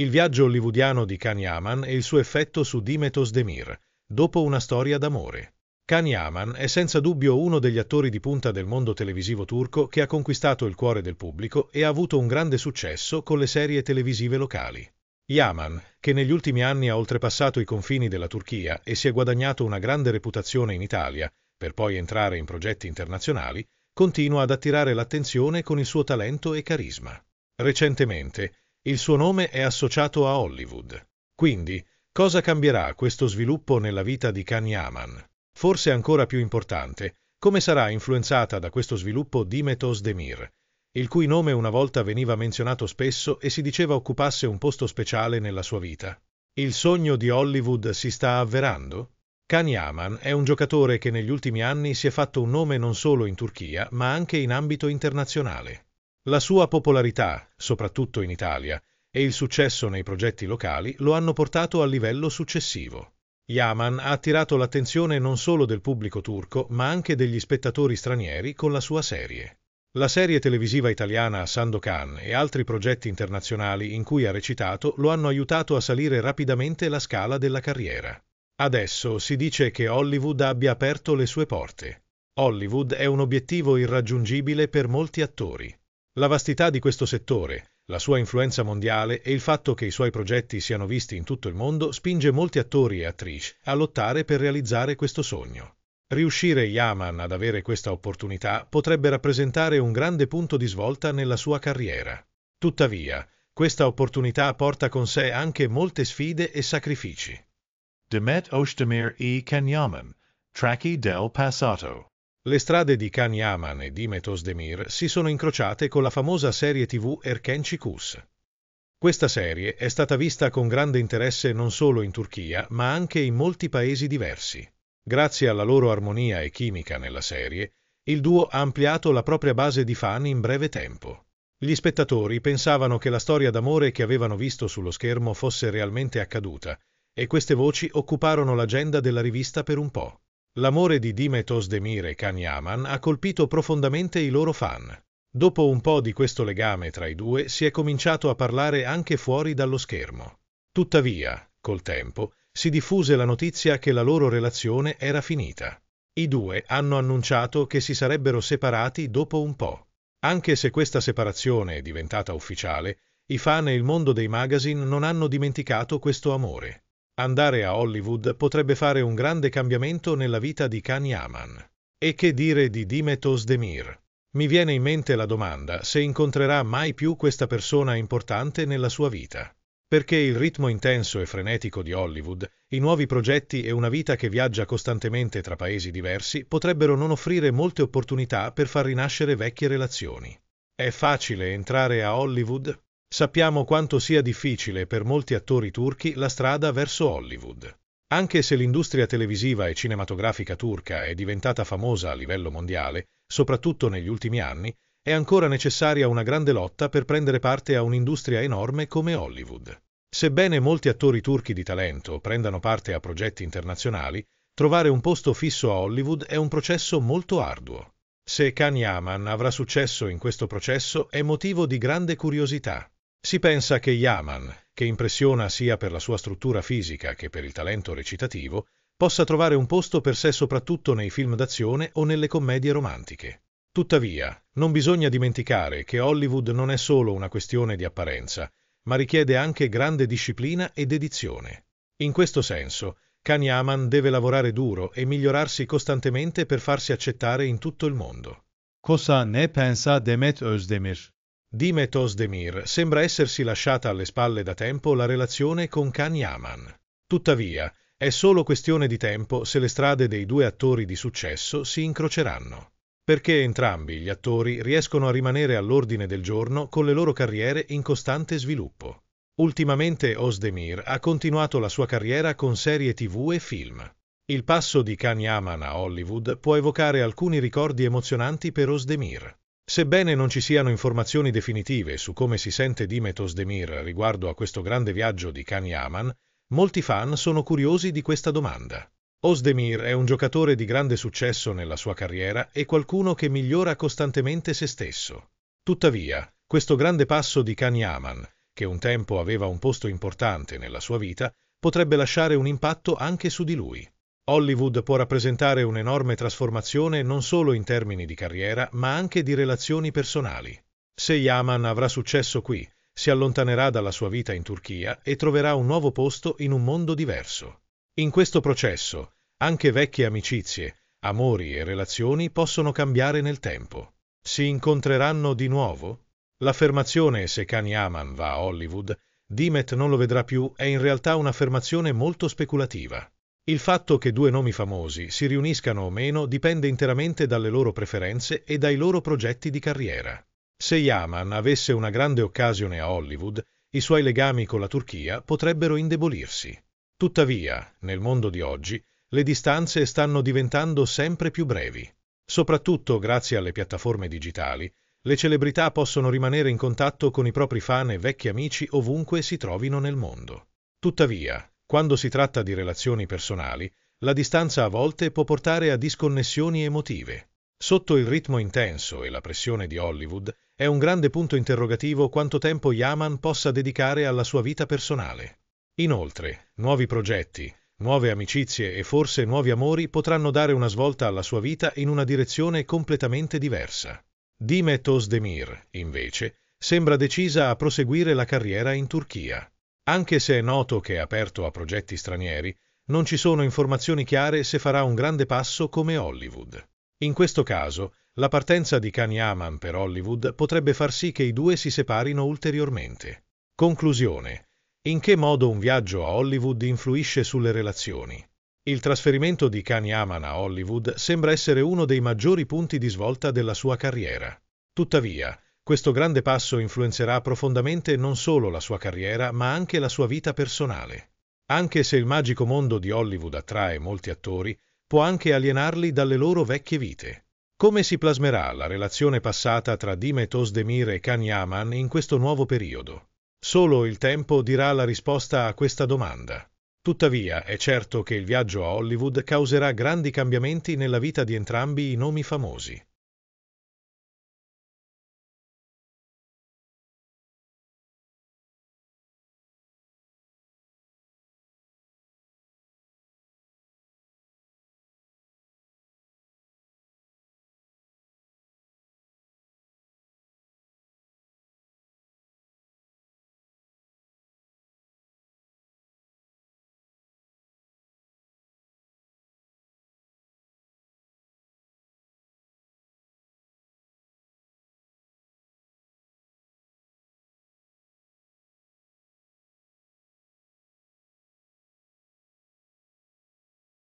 Il viaggio hollywoodiano di Kanye Kanyaman e il suo effetto su Dimetos Demir, dopo una storia d'amore. Kanye Kanyaman è senza dubbio uno degli attori di punta del mondo televisivo turco che ha conquistato il cuore del pubblico e ha avuto un grande successo con le serie televisive locali. Yaman, che negli ultimi anni ha oltrepassato i confini della Turchia e si è guadagnato una grande reputazione in Italia, per poi entrare in progetti internazionali, continua ad attirare l'attenzione con il suo talento e carisma. Recentemente, il suo nome è associato a Hollywood. Quindi, cosa cambierà questo sviluppo nella vita di Kanye Aman? Forse ancora più importante, come sarà influenzata da questo sviluppo Dimetos Demir, il cui nome una volta veniva menzionato spesso e si diceva occupasse un posto speciale nella sua vita. Il sogno di Hollywood si sta avverando? Kanye Aman è un giocatore che negli ultimi anni si è fatto un nome non solo in Turchia, ma anche in ambito internazionale. La sua popolarità, soprattutto in Italia, e il successo nei progetti locali lo hanno portato al livello successivo. Yaman ha attirato l'attenzione non solo del pubblico turco, ma anche degli spettatori stranieri con la sua serie. La serie televisiva italiana Sandokan e altri progetti internazionali in cui ha recitato lo hanno aiutato a salire rapidamente la scala della carriera. Adesso si dice che Hollywood abbia aperto le sue porte. Hollywood è un obiettivo irraggiungibile per molti attori. La vastità di questo settore, la sua influenza mondiale e il fatto che i suoi progetti siano visti in tutto il mondo spinge molti attori e attrici a lottare per realizzare questo sogno. Riuscire Yaman ad avere questa opportunità potrebbe rappresentare un grande punto di svolta nella sua carriera. Tuttavia, questa opportunità porta con sé anche molte sfide e sacrifici. Demet Özdemir e Kenyaman, Tracky del Passato le strade di Khan Yaman e di Metosdemir si sono incrociate con la famosa serie tv Erken Cikus. Questa serie è stata vista con grande interesse non solo in Turchia, ma anche in molti paesi diversi. Grazie alla loro armonia e chimica nella serie, il duo ha ampliato la propria base di fan in breve tempo. Gli spettatori pensavano che la storia d'amore che avevano visto sullo schermo fosse realmente accaduta, e queste voci occuparono l'agenda della rivista per un po'. L'amore di Dimetos Demir e Kanyaman ha colpito profondamente i loro fan. Dopo un po' di questo legame tra i due si è cominciato a parlare anche fuori dallo schermo. Tuttavia, col tempo, si diffuse la notizia che la loro relazione era finita. I due hanno annunciato che si sarebbero separati dopo un po'. Anche se questa separazione è diventata ufficiale, i fan e il mondo dei magazine non hanno dimenticato questo amore. Andare a Hollywood potrebbe fare un grande cambiamento nella vita di Kanye Aman. E che dire di Dimetos Demir? Mi viene in mente la domanda se incontrerà mai più questa persona importante nella sua vita. Perché il ritmo intenso e frenetico di Hollywood, i nuovi progetti e una vita che viaggia costantemente tra paesi diversi potrebbero non offrire molte opportunità per far rinascere vecchie relazioni. È facile entrare a Hollywood? Sappiamo quanto sia difficile per molti attori turchi la strada verso Hollywood. Anche se l'industria televisiva e cinematografica turca è diventata famosa a livello mondiale, soprattutto negli ultimi anni, è ancora necessaria una grande lotta per prendere parte a un'industria enorme come Hollywood. Sebbene molti attori turchi di talento prendano parte a progetti internazionali, trovare un posto fisso a Hollywood è un processo molto arduo. Se Khan Yaman avrà successo in questo processo è motivo di grande curiosità. Si pensa che Yaman, che impressiona sia per la sua struttura fisica che per il talento recitativo, possa trovare un posto per sé soprattutto nei film d'azione o nelle commedie romantiche. Tuttavia, non bisogna dimenticare che Hollywood non è solo una questione di apparenza, ma richiede anche grande disciplina e dedizione. In questo senso, Kanyaman deve lavorare duro e migliorarsi costantemente per farsi accettare in tutto il mondo. Cosa ne pensa Demet Özdemir? Dimetos Demir sembra essersi lasciata alle spalle da tempo la relazione con Kanyaman. Tuttavia, è solo questione di tempo se le strade dei due attori di successo si incroceranno. Perché entrambi gli attori riescono a rimanere all'ordine del giorno con le loro carriere in costante sviluppo. Ultimamente Osdemir ha continuato la sua carriera con serie tv e film. Il passo di Kanyaman a Hollywood può evocare alcuni ricordi emozionanti per Osdemir. Sebbene non ci siano informazioni definitive su come si sente Dimetos Demir riguardo a questo grande viaggio di Kanye Aman, molti fan sono curiosi di questa domanda. Osdemir è un giocatore di grande successo nella sua carriera e qualcuno che migliora costantemente se stesso. Tuttavia, questo grande passo di Kanyaman, che un tempo aveva un posto importante nella sua vita, potrebbe lasciare un impatto anche su di lui. Hollywood può rappresentare un'enorme trasformazione non solo in termini di carriera, ma anche di relazioni personali. Se Yaman avrà successo qui, si allontanerà dalla sua vita in Turchia e troverà un nuovo posto in un mondo diverso. In questo processo, anche vecchie amicizie, amori e relazioni possono cambiare nel tempo. Si incontreranno di nuovo? L'affermazione se Khan Yaman va a Hollywood, Dimet non lo vedrà più è in realtà un'affermazione molto speculativa. Il fatto che due nomi famosi si riuniscano o meno dipende interamente dalle loro preferenze e dai loro progetti di carriera. Se Yaman avesse una grande occasione a Hollywood, i suoi legami con la Turchia potrebbero indebolirsi. Tuttavia, nel mondo di oggi, le distanze stanno diventando sempre più brevi. Soprattutto grazie alle piattaforme digitali, le celebrità possono rimanere in contatto con i propri fan e vecchi amici ovunque si trovino nel mondo. Tuttavia, quando si tratta di relazioni personali, la distanza a volte può portare a disconnessioni emotive. Sotto il ritmo intenso e la pressione di Hollywood, è un grande punto interrogativo quanto tempo Yaman possa dedicare alla sua vita personale. Inoltre, nuovi progetti, nuove amicizie e forse nuovi amori potranno dare una svolta alla sua vita in una direzione completamente diversa. Dimet Özdemir, invece, sembra decisa a proseguire la carriera in Turchia. Anche se è noto che è aperto a progetti stranieri, non ci sono informazioni chiare se farà un grande passo come Hollywood. In questo caso, la partenza di Kanye Kanyaman per Hollywood potrebbe far sì che i due si separino ulteriormente. Conclusione. In che modo un viaggio a Hollywood influisce sulle relazioni? Il trasferimento di Kanye Kanyaman a Hollywood sembra essere uno dei maggiori punti di svolta della sua carriera. Tuttavia, questo grande passo influenzerà profondamente non solo la sua carriera, ma anche la sua vita personale. Anche se il magico mondo di Hollywood attrae molti attori, può anche alienarli dalle loro vecchie vite. Come si plasmerà la relazione passata tra Dimet Osdemir e Kanye Kanyaman in questo nuovo periodo? Solo il tempo dirà la risposta a questa domanda. Tuttavia, è certo che il viaggio a Hollywood causerà grandi cambiamenti nella vita di entrambi i nomi famosi.